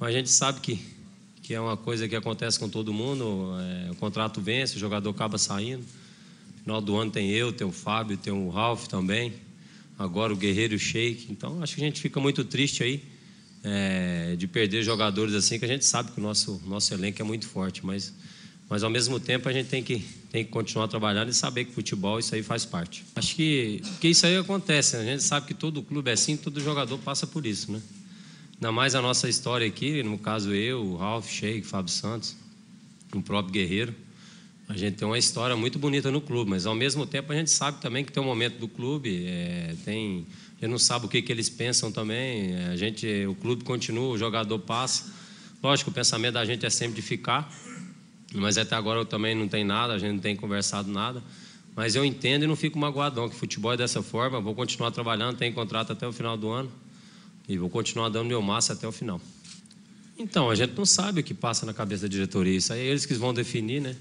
Mas a gente sabe que, que é uma coisa que acontece com todo mundo. É, o contrato vence, o jogador acaba saindo. No final do ano tem eu, tem o Fábio, tem o Ralf também. Agora o Guerreiro Shake. Então acho que a gente fica muito triste aí é, de perder jogadores assim, que a gente sabe que o nosso, nosso elenco é muito forte. Mas, mas ao mesmo tempo a gente tem que, tem que continuar trabalhando e saber que futebol isso aí faz parte. Acho que, que isso aí acontece. Né? A gente sabe que todo clube é assim, todo jogador passa por isso, né? Ainda mais a nossa história aqui, no caso eu, o Ralph, Sheik, Fábio Santos, o próprio Guerreiro. A gente tem uma história muito bonita no clube, mas ao mesmo tempo a gente sabe também que tem um momento do clube, é, tem, a gente não sabe o que, que eles pensam também. É, a gente, o clube continua, o jogador passa. Lógico, o pensamento da gente é sempre de ficar, mas até agora eu também não tem nada, a gente não tem conversado nada. Mas eu entendo e não fico magoadão que futebol é dessa forma. Vou continuar trabalhando, tenho contrato até o final do ano. E vou continuar dando meu máximo até o final. Então, a gente não sabe o que passa na cabeça da diretoria. Isso aí é eles que vão definir, né?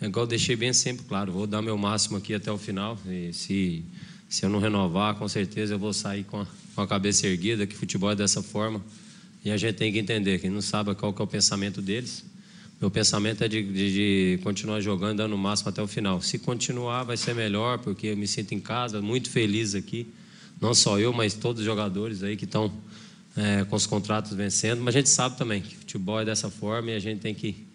É igual eu deixei bem sempre claro. Vou dar meu máximo aqui até o final. E se, se eu não renovar, com certeza eu vou sair com a, com a cabeça erguida, que futebol é dessa forma. E a gente tem que entender. Quem não sabe qual que é o pensamento deles, meu pensamento é de, de, de, continuar jogando, dando o máximo até o final. Se continuar, vai ser melhor, porque eu me sinto em casa, muito feliz aqui não só eu, mas todos os jogadores aí que estão é, com os contratos vencendo. Mas a gente sabe também que futebol é dessa forma e a gente tem que,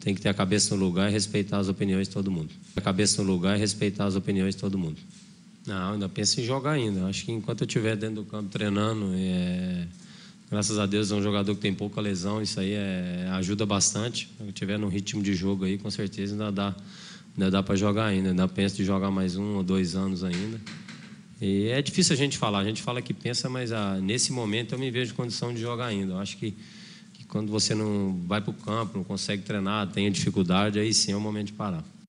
tem que ter a cabeça no lugar e respeitar as opiniões de todo mundo. A cabeça no lugar e respeitar as opiniões de todo mundo. Não, ainda penso em jogar ainda. Acho que enquanto eu estiver dentro do campo treinando, é... graças a Deus é um jogador que tem pouca lesão, isso aí é... ajuda bastante. Se eu estiver num ritmo de jogo aí, com certeza ainda dá, ainda dá para jogar ainda. Ainda penso em jogar mais um ou dois anos ainda. E é difícil a gente falar, a gente fala que pensa, mas ah, nesse momento eu me vejo em condição de jogar ainda. Eu acho que, que quando você não vai para o campo, não consegue treinar, tem dificuldade, aí sim é o momento de parar.